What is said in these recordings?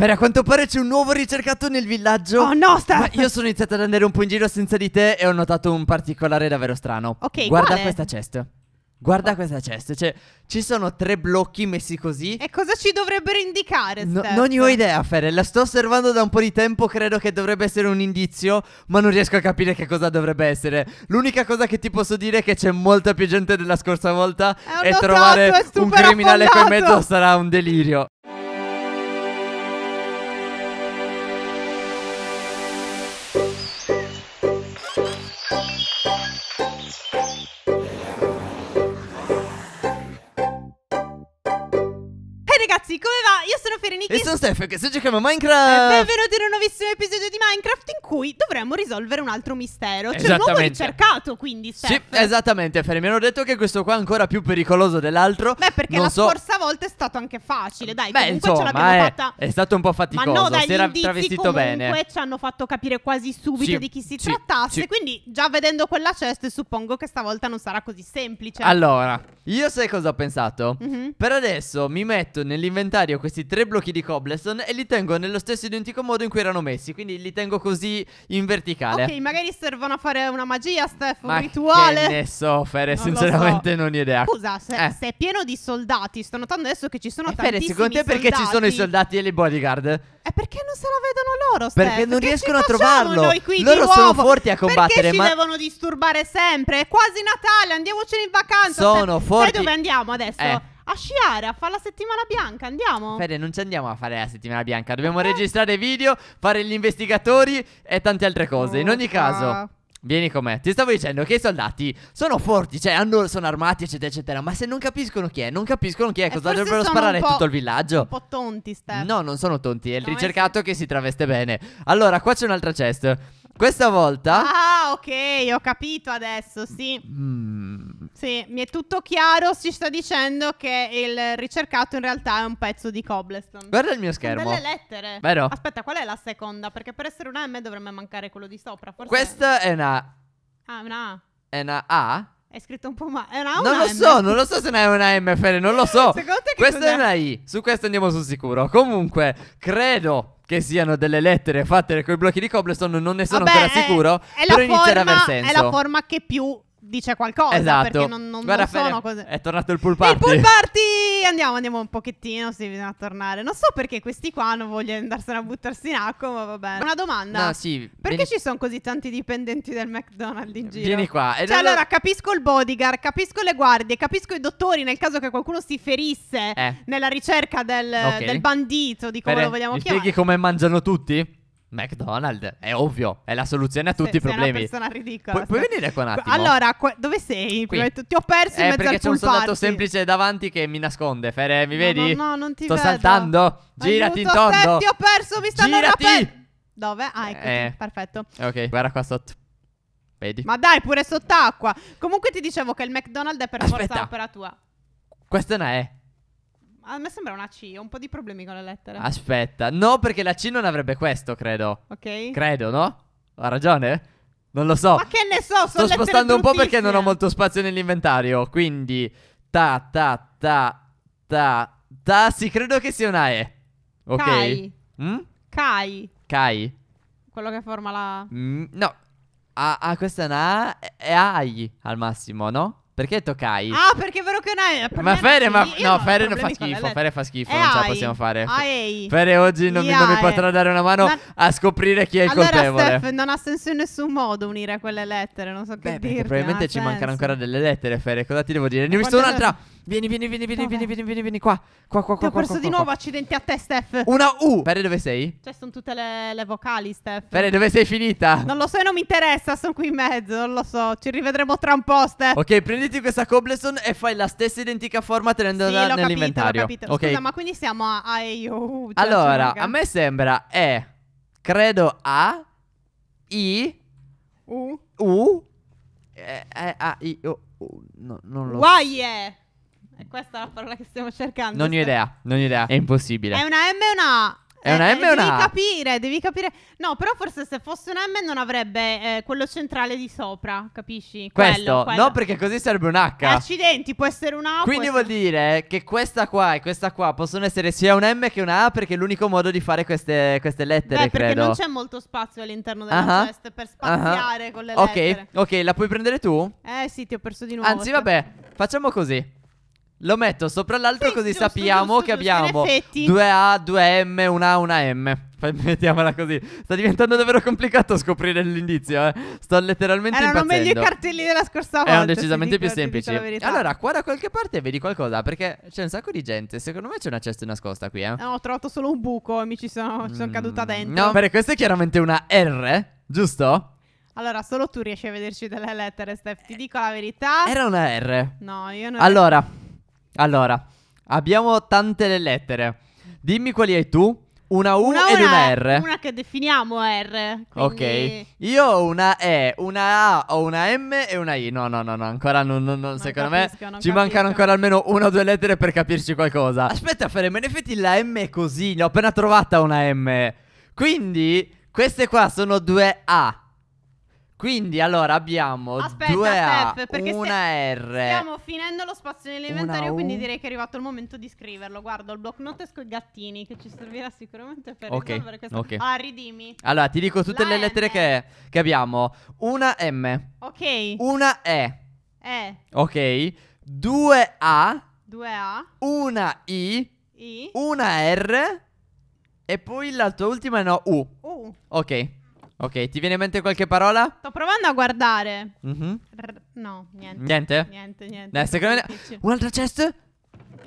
Ferri, a quanto pare c'è un nuovo ricercato nel villaggio. Oh no, sta. Ma io sono iniziato ad andare un po' in giro senza di te e ho notato un particolare davvero strano. Ok, guarda quale? questa cesta. Guarda oh. questa cesta, cioè ci sono tre blocchi messi così. E cosa ci dovrebbero indicare? No, non ne ho idea, Ferre, la sto osservando da un po' di tempo, credo che dovrebbe essere un indizio, ma non riesco a capire che cosa dovrebbe essere. L'unica cosa che ti posso dire è che c'è molta più gente della scorsa volta e trovato, trovare un criminale qui in mezzo sarà un delirio. Steph che se giocando a eh, Minecraft. Benvenuti in un nuovissimo episodio di Minecraft in cui dovremmo risolvere un altro mistero. C'è un nuovo ricercato, quindi Steph. Sì, esattamente, Ferri. Mi hanno detto che questo qua è ancora più pericoloso dell'altro. Beh, perché non la so... scorsa volta è stato anche facile, dai, Beh, comunque insomma, ce l'abbiamo è, eh, fatta. È stato un po' faticoso, ma no, dai, si era travestito bene. Comunque ci hanno fatto capire quasi subito sì, di chi si sì, trattasse, sì. quindi già vedendo quella chest suppongo che stavolta non sarà così semplice. Allora, io sai cosa ho pensato? Mm -hmm. Per adesso mi metto nell'inventario questi tre blocchi di cobble Robleson e li tengo nello stesso identico modo in cui erano messi, quindi li tengo così in verticale. Ok, magari servono a fare una magia, Steph, un Ma rituale. Che ne so, Fere, non sinceramente so. non ho idea. Scusa, se, eh. se, è pieno di soldati, sto notando adesso che ci sono eh, e tantissimi Fere, secondo te soldati. perché ci sono i soldati e le bodyguard? E eh, perché non se la vedono loro, Steph. Perché non perché riescono a trovarlo. Noi qui loro sono forti a combattere, perché ma ci devono disturbare sempre. È quasi Natale, andiamoci in vacanza. Sono Steph. forti. Sai dove andiamo adesso? Eh a sciare, a fare la settimana bianca. Andiamo. Fede, non ci andiamo a fare la settimana bianca. Dobbiamo eh. registrare video, fare gli investigatori e tante altre cose. Oh, In ogni caso. Ah. Vieni con me, ti stavo dicendo che i soldati sono forti, cioè hanno, sono armati eccetera eccetera Ma se non capiscono chi è, non capiscono chi è, e cosa dovrebbero sparare tutto il villaggio? Un po' tonti Steph No, non sono tonti, è il no, ah, ricercato è... che si traveste bene Allora, qua c'è un'altra chest questa volta. Ah, ok, ho capito adesso, sì. Mm, sì, mi è tutto chiaro, si sta dicendo che il ricercato in realtà è un pezzo di cobblestone. Guarda il mio schermo. Sono delle lettere. Vero? Aspetta, qual è la seconda? Perché per essere una M dovrebbe mancare quello di sopra. Forse... Questa è una... Ah, una A. È una A? È scritto un po' male. È una A Non una lo M. so, non lo so se ne è una MFL, non lo so. Secondo te che Questa è una I, su questo andiamo sul sicuro. Comunque, credo che siano delle lettere fatte con i blocchi di cobblestone, non ne sono Vabbè, ancora è, sicuro. È, è però forma, inizierà a aver senso. È la forma che più dice qualcosa. Esatto. Perché non, non, Guarda, non sono cose... È tornato il pool party. Il pool party! Andiamo, andiamo un pochettino. Si bisogna tornare. Non so perché questi qua non vogliono andarsene a buttarsi in acqua, ma va bene. Una domanda. No, sì. Perché vieni... ci sono così tanti dipendenti del McDonald's in giro? Vieni qua. Cioè, allora... allora capisco il bodyguard, capisco le guardie, capisco i dottori nel caso che qualcuno si ferisse eh. nella ricerca del, okay. del bandito, di come Bene, lo vogliamo chiamare. Spieghi come mangiano tutti? McDonald's, è ovvio, è la soluzione a tutti se, i problemi. Sei una persona ridicola. Pu- puoi venire qua un attimo? Allora, qu- dove sei? Tu- ti ho perso eh, in mezzo al pool perché c'è un soldato semplice davanti che mi nasconde, Fere, mi no, vedi? No, no, non ti Sto vedo. Sto saltando, girati Aiuto, intorno. Te, ti ho perso, mi stanno rapendo. dove? Ah, ecco, eh. perfetto. Ok, guarda qua sotto. Vedi? Ma dai, pure sott'acqua. Comunque ti dicevo che il McDonald's è per Aspetta. forza opera tua. Questa è una E. A me sembra una C, ho un po' di problemi con le lettere. Aspetta, no, perché la C non avrebbe questo, credo. Ok. Credo, no? Ha ragione? Non lo so. Ma che ne so, Sto spostando un po' perché non ho molto spazio nell'inventario. Quindi, ta, ta, ta, ta, ta. Sì, credo che sia una E. Ok. Kai. Mm? Kai. Kai. Quello che forma la. Mm, no. Ah, ah, questa è una A. e AI al massimo, no? Perché Tokai? Ah, perché è vero Broken Eye. ma Fere, ma, no, Fere non fa schifo. Fere fa schifo, eh, non ce la possiamo fare. Ah, Fere oggi non, mi, non mi potrà dare una mano ma... a scoprire chi è il allora, colpevole. Steph, non ha senso in nessun modo unire quelle lettere. Non so Beh, che Probabilmente ci mancano ancora delle lettere, Fere. Cosa ti devo dire? Ne ho visto un'altra. Vieni, vieni, vieni, vieni, vieni, vieni, vieni, vieni, qua. Qua, qua, qua. ho perso qua, di nuovo, qua. accidenti a te, Steph. Una U. Vere, dove sei? Cioè, sono tutte le, le vocali, Steph. Vere, dove sei finita? Non lo so e non mi interessa, sono qui in mezzo, non lo so. Ci rivedremo tra un po', Steph. Ok, prenditi questa Cobblestone e fai la stessa identica forma tenendola sì, nell'inventario. Capito, capito. Okay. Scusa, ma quindi siamo a, a Cioè allora, a me sembra E, credo A, I, U, U, e, A, I, O. Oh, no, non lo so. Guai, è. Questa è la parola che stiamo cercando. Non ho idea, non ho idea. È impossibile. È una M e una A. È una eh, M o una A? Devi capire, devi capire. No, però forse se fosse una M non avrebbe eh, quello centrale di sopra, capisci? Questo, quello. no perché così sarebbe un H. Eh, accidenti, può essere una A. Quindi vuol dire che questa qua e questa qua possono essere sia un M che una A perché è l'unico modo di fare queste, queste lettere, Beh, perché non c'è molto spazio all'interno della uh-huh. Ah ah. test per spaziare uh-huh. con le lettere. Ok, ok, la puoi prendere tu? Eh sì, ti ho perso di nuovo. Anzi, vabbè, facciamo così. Lo metto sopra l'altro sì, così giusto, sappiamo giusto, che giusto, abbiamo 2A, 2M, 1A, 1M. mettiamola così. Sta diventando davvero complicato scoprire l'indizio, eh. Sto letteralmente Erano impazzendo. meglio i cartelli della scorsa volta. Erano decisamente dico, più semplici. Allora, qua da qualche parte vedi qualcosa, perché c'è un sacco di gente. Secondo me c'è una cesta nascosta qui, eh. No, ho trovato solo un buco e mi ci sono, ci sono mm, caduta dentro. No, perché questa è chiaramente una R, giusto? Allora, solo tu riesci a vederci delle lettere, Steph. Ti dico la verità. Era una R. No, io non... Allora... Allora, abbiamo tante le lettere. Dimmi quali hai tu. Una U una, ed una, una R. Una che definiamo R. Quindi... Ok. Io ho una E, una A, ho una M e una I. No, no, no, no ancora non, non, non secondo capisco, me non ci capisco. mancano ancora almeno una o due lettere per capirci qualcosa. Aspetta, Fere, in effetti la M è così, ne ho appena trovata una M. Quindi queste qua sono due A. Quindi allora abbiamo aspetta, due A, Steph, perché una R. Stiamo finendo lo spazio nell'inventario, quindi direi che è arrivato il momento di scriverlo. Guardo il block notes con i gattini che ci servirà sicuramente per okay, risolvere questo. Ok. Ah, ridimi. Allora, ti dico tutte La le lettere che, che, abbiamo. Una M. Ok. Una E. E. Ok. Due A. Due A. Una I. I. Una R. E poi la ultima no, U. U. Ok. Ok, ti viene in mente qualche parola? Sto provando a guardare. Mm-hmm. R- no, niente. Niente? Niente, niente. Dai, eh, secondo me... Un'altra chest?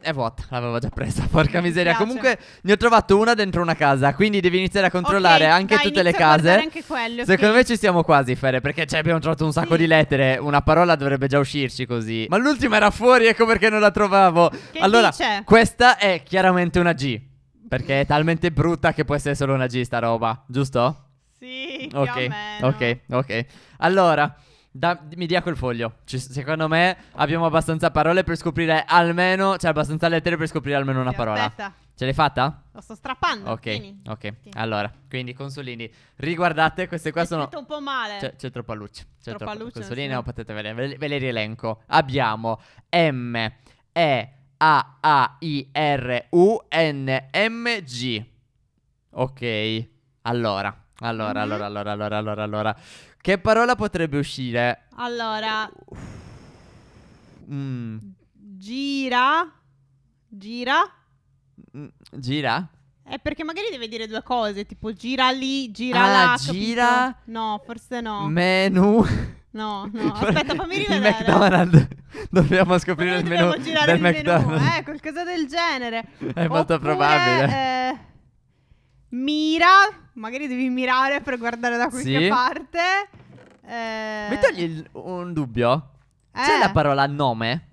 È vuota, l'avevo già presa, porca miseria. Mi Comunque ne ho trovato una dentro una casa, quindi devi iniziare a controllare okay, anche dai, tutte le case. Anche quello, Secondo me ci siamo quasi, Fere, perché cioè, abbiamo trovato un sacco sì. di lettere, una parola dovrebbe già uscirci così. Ma l'ultima era fuori, ecco perché non la trovavo. Che allora, dice? questa è chiaramente una G, perché è talmente brutta che può essere solo una G sta roba, giusto? Sì, ok, ok, ok. Allora, da, mi dia quel foglio. Ci, secondo me abbiamo abbastanza parole per scoprire almeno, cioè abbastanza lettere per scoprire almeno una sì, parola. Aspetta. Ce l'hai fatta? Lo sto strappando. Ok, Vieni. ok. Vieni. Allora, quindi consolini, riguardate queste qua è sono... un po' male. C'è, c'è troppa luce. C'è troppa, troppa luce. Consolini, sì. no, potete vedere, ve, ve le rielenco. Abbiamo M, E, A, A, I, R, U, N, M, G. Ok, allora. Allora, mm-hmm. allora, allora, allora, allora, allora. Che parola potrebbe uscire? Allora. Mm. Gira. Gira. Mm, gira. Eh, perché magari deve dire due cose, tipo gira lì, gira ah, là. Gira. Capito? No, forse no. Menu. No, no, aspetta, fammi rivedere. Il McDonald's. Dobbiamo scoprire Noi il menu del il McDonald's. Menu, eh, qualcosa del genere. È Oppure, molto probabile. Eh, Mira. Magari devi mirare per guardare da qualche Sì. parte. Eh, Mettogli il- un dubbio. C'è eh. la parola nome?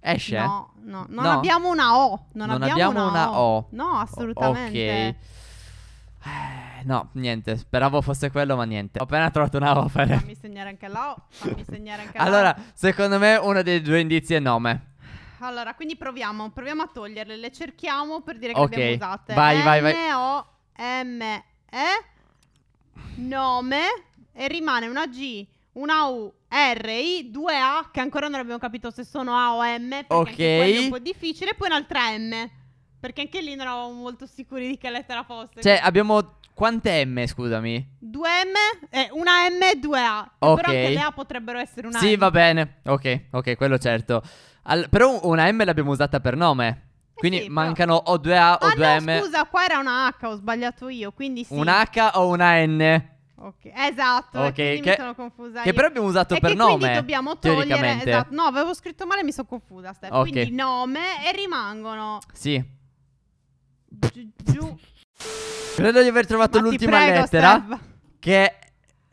Esce? No, no, non No? abbiamo una O. Non, Non abbiamo una O. No, assolutamente. Ok. Eh, no, niente, speravo fosse quello, ma niente. Ho appena trovato una O per... Fammi segnare anche la O. Fammi segnare anche la O. Allora, secondo me uno dei due indizi è nome. Allora, quindi proviamo, proviamo a toglierle, le cerchiamo per dire che okay. le abbiamo usate. Vai, vai, vai. N-O-M-E, nome, e rimane una G, una U, R, I, 2 A, che ancora non abbiamo capito se sono A o M, perché okay. è un po' difficile, e poi un'altra M, perché anche lì non eravamo molto sicuri di che lettera fosse. Cioè, abbiamo Quante M, scusami? 2M, eh, una M e 2A. Ok. Però anche le A potrebbero essere una sì, M. Sì, va bene. Ok, ok, quello certo. Al- però una M l'abbiamo usata per nome. Eh quindi sì, mancano però- o due A o ah, due ah, no, M. scusa, qua era una H, ho sbagliato io, quindi sì. Un H o una N? Ok, esatto, Ok, quindi mi sono confusa. Che però abbiamo usato E per che nome. Quindi dobbiamo togliere. teoricamente. Esatto. No, avevo scritto male, mi sono confusa. Steph. Ok. Quindi nome e rimangono Sì. gi- giù. Credo di aver trovato Ma l'ultima prego, lettera. Steph. Che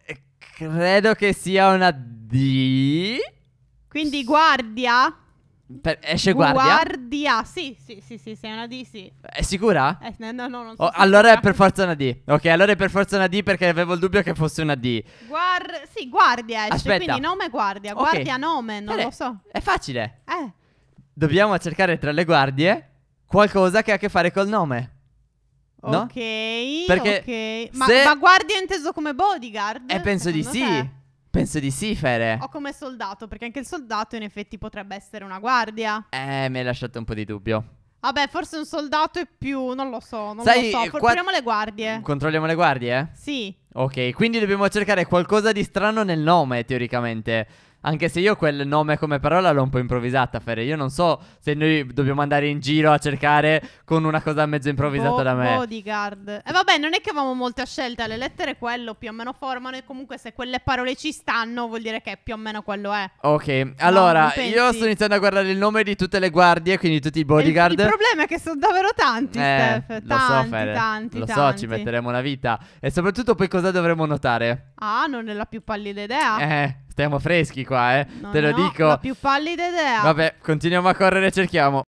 eh, credo che sia una D. Quindi guardia. Per, esce guardia. Guardia, sì, sì, sì, sì, sei una D, sì. È sicura? Eh, no, no, non so. Oh, allora è per forza una D. Ok, allora è per forza una D perché avevo il dubbio che fosse una D. Guar- sì, guardia esce, Aspetta. quindi nome guardia, okay. guardia nome, non Bene. Eh, lo so. È facile. Eh. Dobbiamo cercare tra le guardie qualcosa che ha a che fare col nome. No? Ok, Perché ok. Ma, se... ma guardia è inteso come bodyguard? Eh, penso di sì. Te? Penso di sì, Fere. O come soldato, perché anche il soldato in effetti potrebbe essere una guardia. Eh, mi hai lasciato un po' di dubbio. Vabbè, forse un soldato è più, non lo so, non Sai, lo so. Controlliamo qua... le guardie. Controlliamo le guardie? Sì. Ok, quindi dobbiamo cercare qualcosa di strano nel nome, teoricamente. Anche se io quel nome come parola l'ho un po' improvvisata, Fere. Io non so se noi dobbiamo andare in giro a cercare con una cosa mezzo improvvisata Bo- da me. Bodyguard. E eh, vabbè, non è che avevamo molta scelta. Le lettere quello più o meno formano. E comunque se quelle parole ci stanno, vuol dire che più o meno quello è. Ok, allora no, io sto iniziando a guardare il nome di tutte le guardie, quindi tutti i bodyguard. Il, il problema è che sono davvero tanti, eh, Steph. Tanti, lo so, Fere. tanti. Lo so, ci metteremo una vita. E soprattutto poi cosa dovremo notare? Ah, non è la più pallida idea. Eh, stiamo freschi qua, eh. No, Te lo no, dico. La più pallida idea. Vabbè, continuiamo a correre e cerchiamo.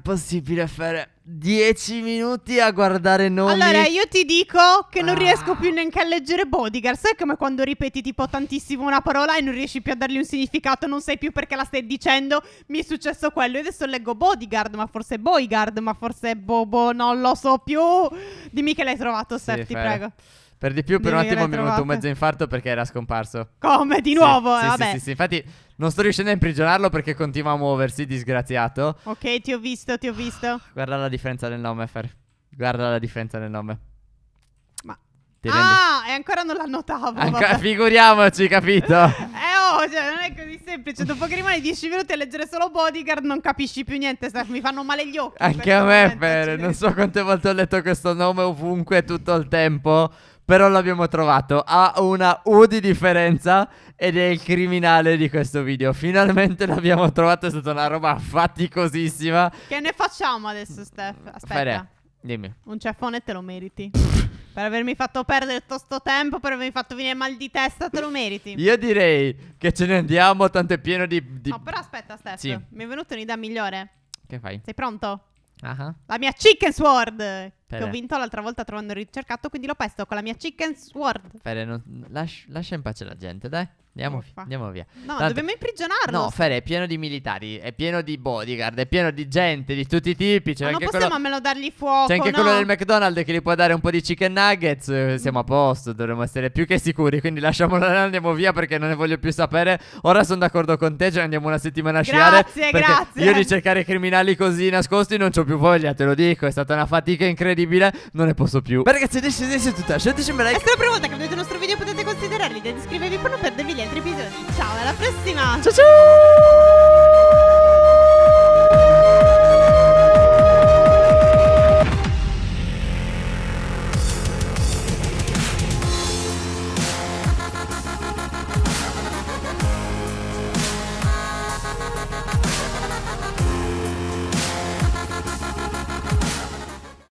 possibile fare 10 minuti a guardare nomi? Allora, io ti dico che non ah. riesco più neanche a leggere Bodyguard. Sai come quando ripeti tipo tantissimo una parola e non riesci più a dargli un significato, non sai più perché la stai dicendo, mi è successo quello. e adesso leggo Bodyguard, ma forse Bodyguard, ma forse Bobo, non lo so più. Dimmi che l'hai trovato, sì, Sef, ti prego. Per di più, per un attimo mi è venuto un mezzo infarto perché era scomparso. Come? Di nuovo? Sì, eh, sì, vabbè. sì, sì, sì. Infatti non sto riuscendo a imprigionarlo perché continua a muoversi, disgraziato. Ok, ti ho visto, ti ho visto. Guarda la differenza del nome, Fer. Guarda la differenza del nome. Ma... Ti ah, rendi... e ancora non la notavo. Anca... Figuriamoci, capito? eh oh, cioè, non è così semplice. Dopo che rimani 10 minuti a leggere solo Bodyguard non capisci più niente, Steph. Mi fanno male gli occhi. Anche a me, Fer. Non so quante volte ho letto questo nome ovunque tutto il tempo. Però l'abbiamo trovato, ha una U di differenza ed è il criminale di questo video. Finalmente l'abbiamo trovato, è stata una roba faticosissima. Che ne facciamo adesso, Steph? Aspetta. Fere, dimmi. Un ceffone te lo meriti. per avermi fatto perdere tutto sto tempo, per avermi fatto venire mal di testa, te lo meriti. Io direi che ce ne andiamo, tanto è pieno di... di... No, però aspetta, Steph. Sì. Mi è venuta un'idea migliore. Che fai? Sei pronto? Uh-huh. La mia chicken sword! Pere. Che ho vinto l'altra volta trovando il ricercato, quindi lo pesto con la mia chicken sword. Pere, non, lascia in pace la gente, dai. Andiamo, andiamo, via. No, Tanto... dobbiamo imprigionarlo. No, Fede è pieno di militari, è pieno di bodyguard, è pieno di gente di tutti i tipi. C'è Ma anche non possiamo quello... almeno dargli fuoco. C'è anche no? quello del McDonald's che gli può dare un po' di chicken nuggets. Eh, mm. Siamo a posto, dovremmo essere più che sicuri. Quindi lasciamolo là, andiamo via perché non ne voglio più sapere. Ora sono d'accordo con te, ce cioè ne andiamo una settimana a grazie, sciare. Grazie, grazie. Io di cercare criminali così nascosti non ho più voglia, te lo dico. È stata una fatica incredibile, non ne posso più. Beh, ragazzi, decidete tutta, sceglieteci un like. È solo per volta che vedete il nostro video potete considerarli di per non perdervi le altri episodi. Ciao, alla prossima! Ciao ciao!